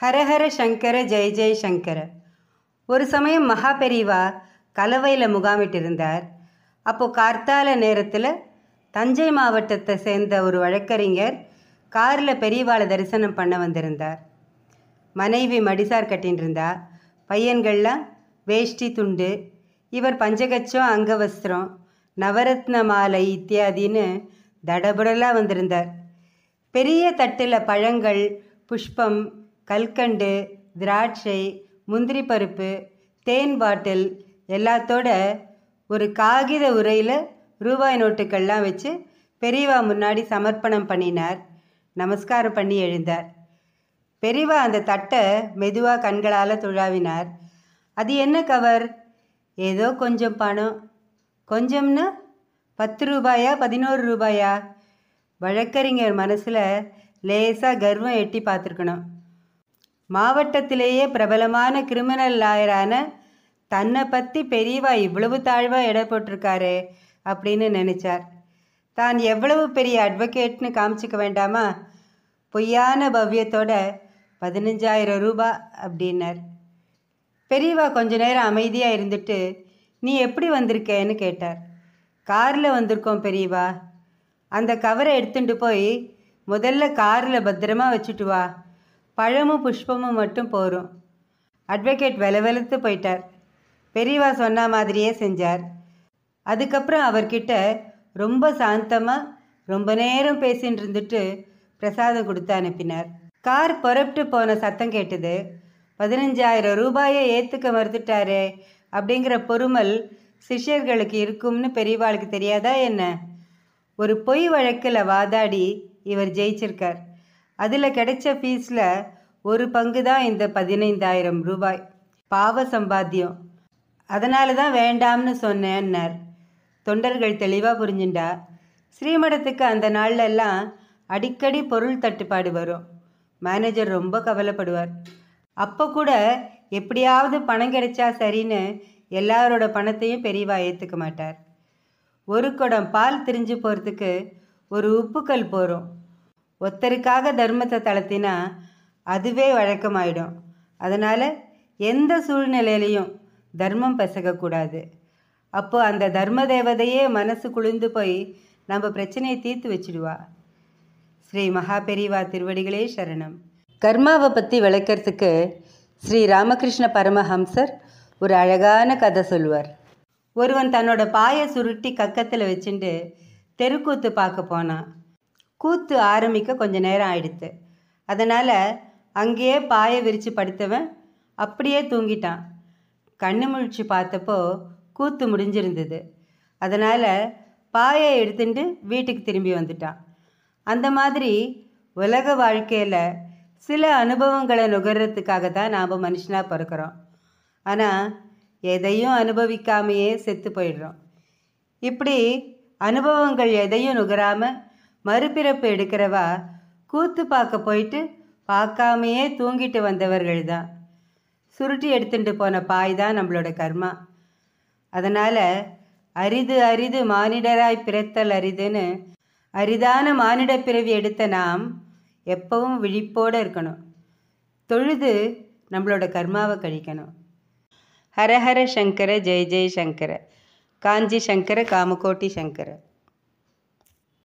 ஹரஹர சங்கர ஜெய் ஜெய் சங்கர ஒரு சமயம் மகா பெரிவா கலவையில் முகாமிட்டிருந்தார் அப்போது கார்த்தால நேரத்தில் தஞ்சை மாவட்டத்தை சேர்ந்த ஒரு வழக்கறிஞர் காரில் பெரியவாளை தரிசனம் பண்ண வந்திருந்தார் மனைவி மடிசார் கட்டின்றிருந்தா பையன்கள்லாம் வேஷ்டி துண்டு இவர் பஞ்சகச்சம் அங்கவஸ்திரம் நவரத்ன மாலை இத்தியாதின்னு தடபுடலாக வந்திருந்தார் பெரிய தட்டில் பழங்கள் புஷ்பம் கல்கண்டு திராட்சை முந்திரி பருப்பு தேன் பாட்டில் எல்லாத்தோட ஒரு காகித உரையில் ரூபாய் நோட்டுக்கள்லாம் வச்சு பெரியவா முன்னாடி சமர்ப்பணம் பண்ணினார் நமஸ்காரம் பண்ணி எழுந்தார் பெரியவா அந்த தட்டை மெதுவாக கண்களால் துழாவினார் அது என்ன கவர் ஏதோ கொஞ்சம் பணம் கொஞ்சம்னா பத்து ரூபாயா பதினோரு ரூபாயா வழக்கறிஞர் மனசில் லேசாக கர்வம் எட்டி பார்த்துருக்கணும் மாவட்டத்திலேயே பிரபலமான கிரிமினல் லாயரான தன்னை பற்றி பெரியவா இவ்வளவு தாழ்வாக இடப்பட்டிருக்காரு அப்படின்னு நினைச்சார் தான் எவ்வளவு பெரிய அட்வொகேட்னு காமிச்சிக்க வேண்டாமா பொய்யான பவ்யத்தோட பதினஞ்சாயிரம் ரூபா அப்படின்னார் பெரியவா கொஞ்ச நேரம் அமைதியாக இருந்துட்டு நீ எப்படி வந்திருக்கேன்னு கேட்டார் காரில் வந்திருக்கோம் பெரியவா அந்த கவரை எடுத்துட்டு போய் முதல்ல காரில் பத்திரமா வச்சுட்டு வா பழமும் புஷ்பமும் மட்டும் போரும் அட்வொகேட் வெலவெலுத்து போயிட்டார் பெரியவா சொன்ன மாதிரியே செஞ்சார் அதுக்கப்புறம் அவர்கிட்ட ரொம்ப சாந்தமாக ரொம்ப நேரம் பேசின்னு இருந்துட்டு பிரசாதம் கொடுத்து அனுப்பினார் கார் புறப்பட்டு போன சத்தம் கேட்டது பதினஞ்சாயிரம் ரூபாயை ஏற்றுக்க மறுத்துட்டாரே அப்படிங்கிற பொறுமல் சிஷ்யர்களுக்கு இருக்கும்னு பெரியவாளுக்கு தெரியாதா என்ன ஒரு பொய் வழக்கில் வாதாடி இவர் ஜெயிச்சிருக்கார் அதில் கிடைச்ச ஃபீஸில் ஒரு பங்கு தான் இந்த பதினைந்தாயிரம் ரூபாய் பாவ சம்பாத்தியம் அதனால தான் வேண்டாம்னு சொன்னேன்னார் தொண்டர்கள் தெளிவாக புரிஞ்சுண்டா ஸ்ரீமடத்துக்கு அந்த நாள்லெல்லாம் அடிக்கடி பொருள் தட்டுப்பாடு வரும் மேனேஜர் ரொம்ப கவலைப்படுவார் அப்போ கூட எப்படியாவது பணம் கிடைச்சா சரின்னு எல்லாரோட பணத்தையும் பெரியவா ஏற்றுக்க மாட்டார் ஒரு குடம் பால் திரிஞ்சு போகிறதுக்கு ஒரு உப்புக்கல் போகிறோம் ஒருத்தருக்காக தர்மத்தை தளர்த்தினா அதுவே வழக்கமாயிடும் அதனால் எந்த சூழ்நிலையிலையும் தர்மம் பெசகக்கூடாது அப்போ அந்த தர்ம தேவதையே மனசு குளிர்ந்து போய் நம்ம பிரச்சனையை தீர்த்து வச்சுடுவா ஸ்ரீ மகாபெரிவா திருவடிகளே சரணம் கர்மாவை பற்றி விளக்கிறதுக்கு ஸ்ரீ ராமகிருஷ்ண பரமஹம்சர் ஒரு அழகான கதை சொல்லுவார் ஒருவன் தன்னோட பாயை சுருட்டி கக்கத்தில் வச்சுட்டு தெருக்கூத்து பார்க்க போனான் கூத்து ஆரம்பிக்க கொஞ்ச நேரம் ஆயிடுத்து அதனால் அங்கேயே பாயை விரித்து படுத்தவன் அப்படியே தூங்கிட்டான் கண்ணு முழிச்சு பார்த்தப்போ கூத்து முடிஞ்சிருந்தது அதனால் பாயை எடுத்துட்டு வீட்டுக்கு திரும்பி வந்துட்டான் அந்த மாதிரி உலக வாழ்க்கையில் சில அனுபவங்களை நுகர்றதுக்காக தான் நாம் மனுஷனாக பிறக்கிறோம் ஆனால் எதையும் அனுபவிக்காமையே செத்து போயிடுறோம் இப்படி அனுபவங்கள் எதையும் நுகராமல் மறுபிறப்பு எடுக்கிறவா கூத்து பார்க்க போயிட்டு பார்க்காமையே தூங்கிட்டு வந்தவர்கள் தான் சுருட்டி எடுத்துட்டு போன பாய் தான் நம்மளோட கர்மா அதனால் அரிது அரிது மானிடராய் பிறத்தல் அரிதுன்னு அரிதான மானிட பிறவி எடுத்த நாம் எப்பவும் விழிப்போடு இருக்கணும் தொழுது நம்மளோட கர்மாவை கழிக்கணும் ஹரஹர சங்கர ஜெய் ஜெய் சங்கர காஞ்சி சங்கர காமகோட்டி சங்கர